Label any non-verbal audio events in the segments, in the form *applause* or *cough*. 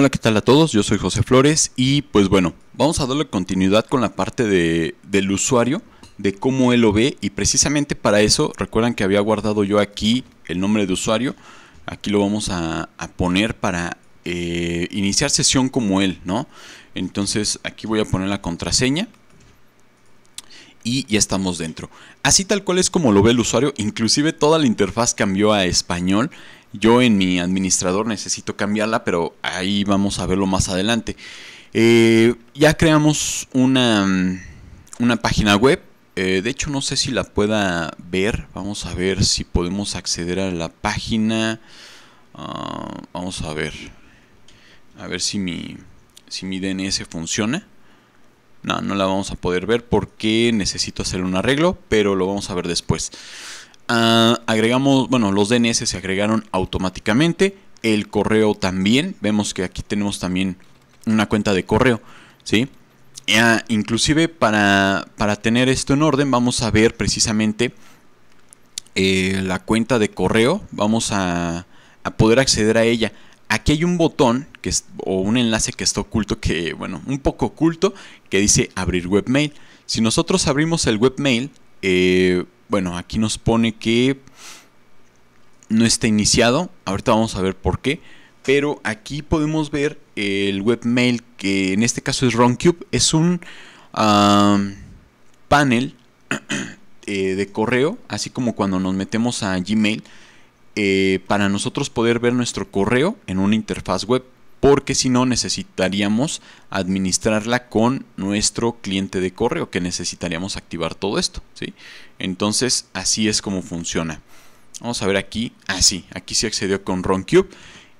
Hola, ¿qué tal a todos? Yo soy José Flores y pues bueno, vamos a darle continuidad con la parte del usuario, de cómo él lo ve y precisamente para eso, recuerdan que había guardado yo aquí el nombre de usuario, aquí lo vamos a, poner para eh, iniciar sesión como él, ¿no? Entonces aquí voy a poner la contraseña y ya estamos dentro. Así tal cual es como lo ve el usuario, inclusive toda la interfaz cambió a español yo en mi administrador necesito cambiarla, pero ahí vamos a verlo más adelante. Eh, ya creamos una, mm, página web. Eh, de hecho, no sé si la pueda ver. Vamos a ver si podemos acceder a la página. Ah, vamos a ver. A ver si mi, si mi DNS funciona. No, no la vamos a poder ver porque necesito hacer un arreglo, pero lo vamos a ver después. Ah, agregamos, bueno, los DNS se agregaron automáticamente, el correo también, vemos que aquí tenemos también una cuenta de correo, ¿sí? Ah, inclusive para, para, tener esto en orden vamos a ver precisamente eh, la cuenta de correo, vamos a, poder acceder a ella aquí hay un botón que es, o un enlace que está oculto, que bueno, un poco oculto, que dice abrir webmail. Si nosotros abrimos el webmail, eh, bueno, aquí nos pone que no está iniciado. Ahorita vamos a ver por qué. Pero aquí podemos ver el webmail que en este caso es Runcube. Es un panel *clears throat* eh, de correo, así como cuando nos metemos a Gmail, eh, para nosotros poder ver nuestro correo en una interfaz web porque si no necesitaríamos administrarla con nuestro cliente de correo, que necesitaríamos activar todo esto. ¿sí? Entonces, así es como funciona. Vamos a ver aquí, así, ah, aquí se accedió con RonCube.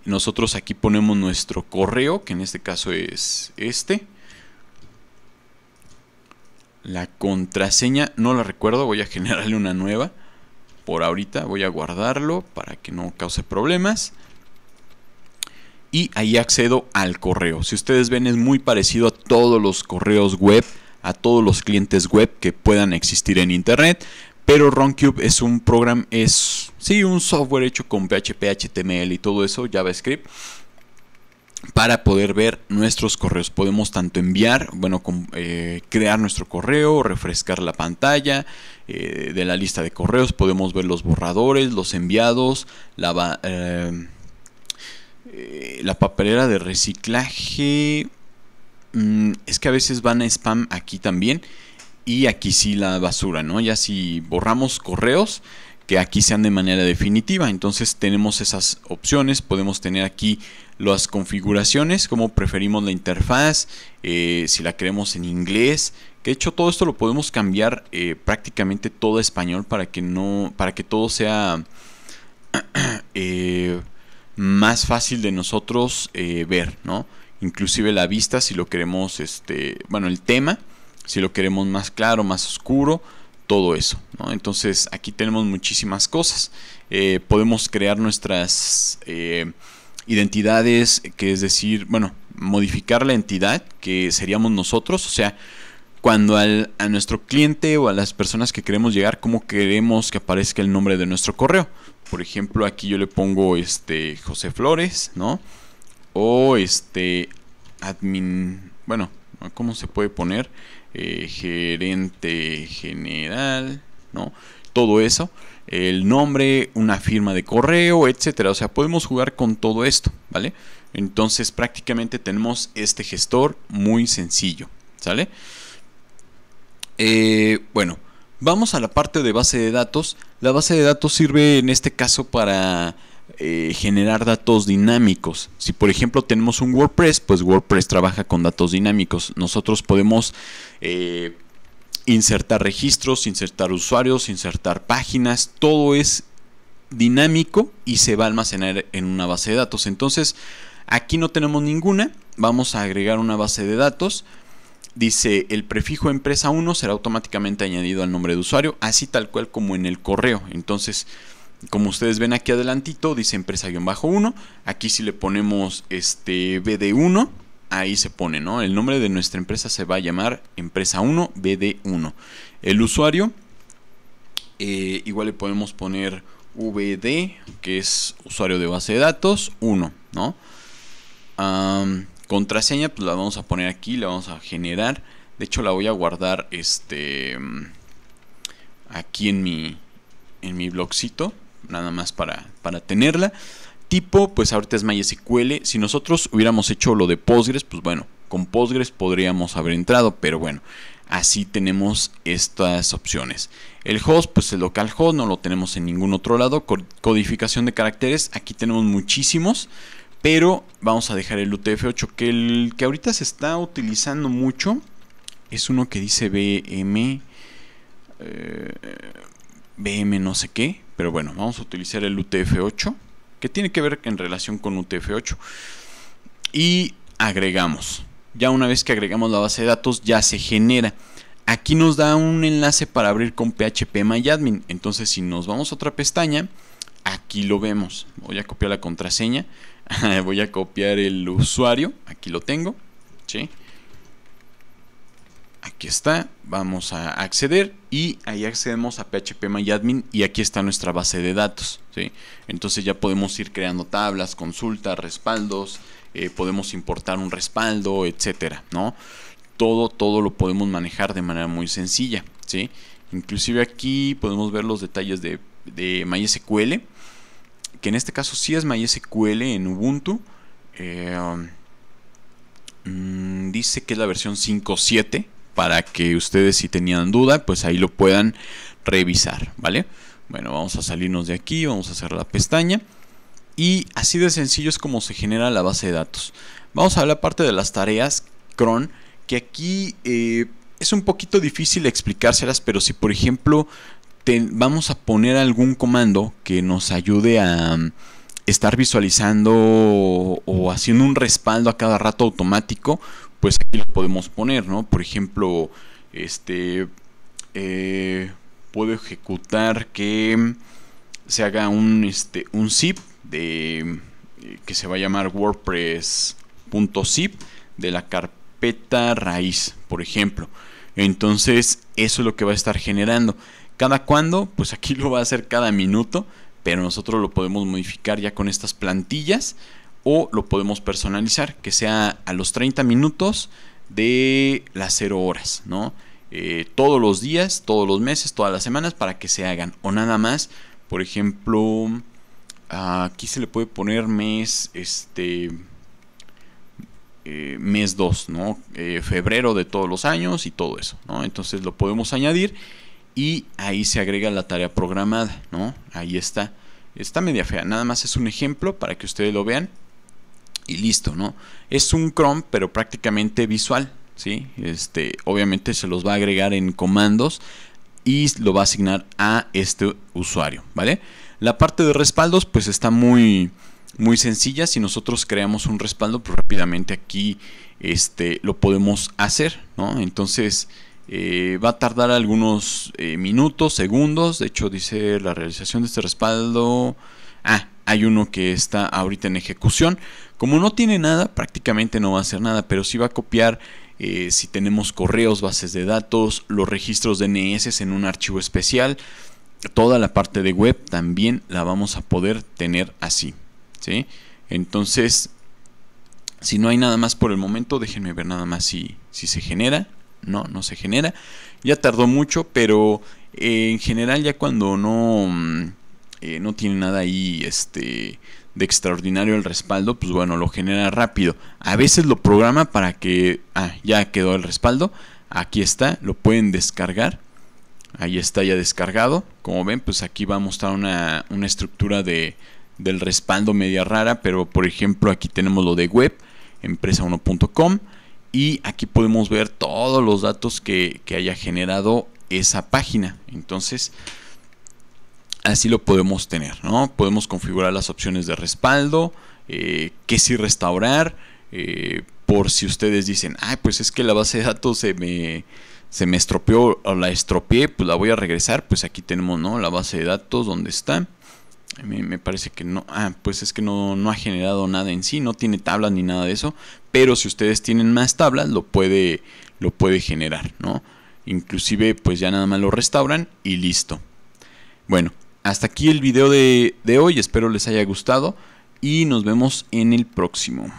Nosotros aquí ponemos nuestro correo, que en este caso es este. La contraseña no la recuerdo, voy a generarle una nueva. Por ahorita voy a guardarlo para que no cause problemas y ahí accedo al correo. Si ustedes ven es muy parecido a todos los correos web, a todos los clientes web que puedan existir en internet, pero Roncube es un programa es sí, un software hecho con PHP, HTML y todo eso, JavaScript para poder ver nuestros correos. Podemos tanto enviar, bueno, eh, crear nuestro correo, refrescar la pantalla eh, de la lista de correos, podemos ver los borradores, los enviados, la... Eh, eh, la papelera de reciclaje. Mm, es que a veces van a spam aquí también. Y aquí sí la basura, ¿no? Ya si borramos correos que aquí sean de manera definitiva. Entonces tenemos esas opciones, podemos tener aquí las configuraciones, como preferimos la interfaz, eh, si la queremos en inglés, que de hecho todo esto lo podemos cambiar eh, prácticamente todo a español para que no, para que todo sea *clears throat* más fácil de nosotros eh, ver, ¿no? Inclusive la vista, si lo queremos, este, bueno, el tema, si lo queremos más claro, más oscuro, todo eso, ¿no? Entonces aquí tenemos muchísimas cosas. Eh, podemos crear nuestras eh, identidades, que es decir, bueno, modificar la entidad que seríamos nosotros, o sea, cuando a nuestro cliente o a las personas que queremos llegar, cómo queremos que aparezca el nombre de nuestro correo por ejemplo, aquí yo le pongo este José Flores, ¿no? O este admin, bueno, ¿cómo se puede poner? Eh, gerente general, ¿no? Todo eso, el nombre, una firma de correo, etcétera. O sea, podemos jugar con todo esto, ¿vale? Entonces, prácticamente tenemos este gestor muy sencillo, ¿sale? Eh, bueno. Vamos a la parte de base de datos. La base de datos sirve en este caso para eh, generar datos dinámicos. Si por ejemplo tenemos un WordPress, pues WordPress trabaja con datos dinámicos. Nosotros podemos eh, insertar registros, insertar usuarios, insertar páginas. Todo es dinámico y se va a almacenar en una base de datos. Entonces aquí no tenemos ninguna. Vamos a agregar una base de datos dice el prefijo empresa 1 será automáticamente añadido al nombre de usuario, así tal cual como en el correo. Entonces, como ustedes ven aquí adelantito, dice empresa-1, aquí si le ponemos este BD1, ahí se pone, ¿no? El nombre de nuestra empresa se va a llamar empresa 1 BD1. El usuario, eh, igual le podemos poner VD, que es usuario de base de datos, 1, ¿no? Contraseña, pues la vamos a poner aquí, la vamos a generar. De hecho, la voy a guardar este aquí en mi en mi blogcito, nada más para, para tenerla. Tipo, pues ahorita es MySQL. Si nosotros hubiéramos hecho lo de Postgres, pues bueno, con Postgres podríamos haber entrado, pero bueno, así tenemos estas opciones. El host, pues el localhost no lo tenemos en ningún otro lado. Codificación de caracteres, aquí tenemos muchísimos. Pero vamos a dejar el UTF-8, que el que ahorita se está utilizando mucho es uno que dice BM, eh, BM no sé qué, pero bueno, vamos a utilizar el UTF-8, que tiene que ver en relación con UTF-8. Y agregamos. Ya una vez que agregamos la base de datos, ya se genera. Aquí nos da un enlace para abrir con PHP Entonces, si nos vamos a otra pestaña, aquí lo vemos. Voy a copiar la contraseña *laughs* voy a copiar el usuario. Aquí lo tengo. Aquí está. Vamos a acceder. Y ahí accedemos a phpMyAdmin. Y aquí está nuestra base de datos. Entonces ya podemos ir creando tablas, consultas, respaldos. Eh, podemos importar un respaldo, etcétera. ¿no? Todo, todo lo podemos manejar de manera muy sencilla. ¿sí? Inclusive aquí podemos ver los detalles de, de MySQL que en este caso sí es MySQL en Ubuntu. Eh, mm, dice que es la versión 5.7 para que ustedes si tenían duda, pues ahí lo puedan revisar, ¿vale? Bueno, vamos a salirnos de aquí, vamos a cerrar la pestaña. Y así de sencillo es como se genera la base de datos. Vamos a hablar parte de las tareas cron, que aquí eh, es un poquito difícil explicárselas, pero si por ejemplo vamos a poner algún comando que nos ayude a mm, estar visualizando o, haciendo un respaldo a cada rato automático, pues aquí lo podemos poner, ¿no? Por ejemplo, este eh, puedo ejecutar que se haga un, este, un zip de, mm, que se va a llamar WordPress.zip de la carpeta raíz, por ejemplo. Entonces, eso es lo que va a estar generando. ¿Cada cuándo? Pues aquí lo va a hacer cada minuto, pero nosotros lo podemos modificar ya con estas plantillas o lo podemos personalizar, que sea a los 30 minutos de las 0 horas, ¿no? Eh, todos los días, todos los meses, todas las semanas para que se hagan. O nada más, por ejemplo, aquí se le puede poner mes, este, eh, mes 2, ¿no? Eh, febrero de todos los años y todo eso, ¿no? Entonces lo podemos añadir y ahí se agrega la tarea programada, ¿no? Ahí está. Está media fea, nada más es un ejemplo para que ustedes lo vean y listo, ¿no? Es un Chrome, pero prácticamente visual, ¿sí? Este, obviamente se los va a agregar en comandos y lo va a asignar a este usuario, ¿vale? La parte de respaldos pues está muy muy sencilla, si nosotros creamos un respaldo, pues, rápidamente aquí este lo podemos hacer, ¿no? Entonces, eh, va a tardar algunos eh, minutos, segundos. De hecho, dice la realización de este respaldo. Ah, hay uno que está ahorita en ejecución. Como no tiene nada, prácticamente no va a hacer nada, pero sí va a copiar eh, si tenemos correos, bases de datos, los registros DNS en un archivo especial. Toda la parte de web también la vamos a poder tener así. ¿sí? Entonces, si no hay nada más por el momento, déjenme ver nada más si, si se genera no, no se genera. Ya tardó mucho, pero eh, en general ya cuando no, mm, eh, no tiene nada ahí este, de extraordinario el respaldo, pues bueno, lo genera rápido. A veces lo programa para que, ah, ya quedó el respaldo, aquí está, lo pueden descargar. Ahí está ya descargado. Como ven, pues aquí va a mostrar una, una estructura de, del respaldo media rara, pero por ejemplo aquí tenemos lo de web, empresa1.com y aquí podemos ver todos los datos que, haya generado esa página. Entonces, así lo podemos tener, ¿no? Podemos configurar las opciones de respaldo, eh, que si restaurar, eh, por si ustedes dicen, ay, pues es que la base de datos se me, se me estropeó o la estropeé, pues la voy a regresar, pues aquí tenemos, ¿no? La base de datos donde está me, me, parece que no, ah, pues es que no, ha generado nada en sí, no tiene tablas ni nada de eso, pero si ustedes tienen más tablas lo puede, lo puede generar, ¿no? Inclusive pues ya nada más lo restauran y listo. Bueno, hasta aquí el video de hoy, espero les haya gustado y nos vemos en el próximo.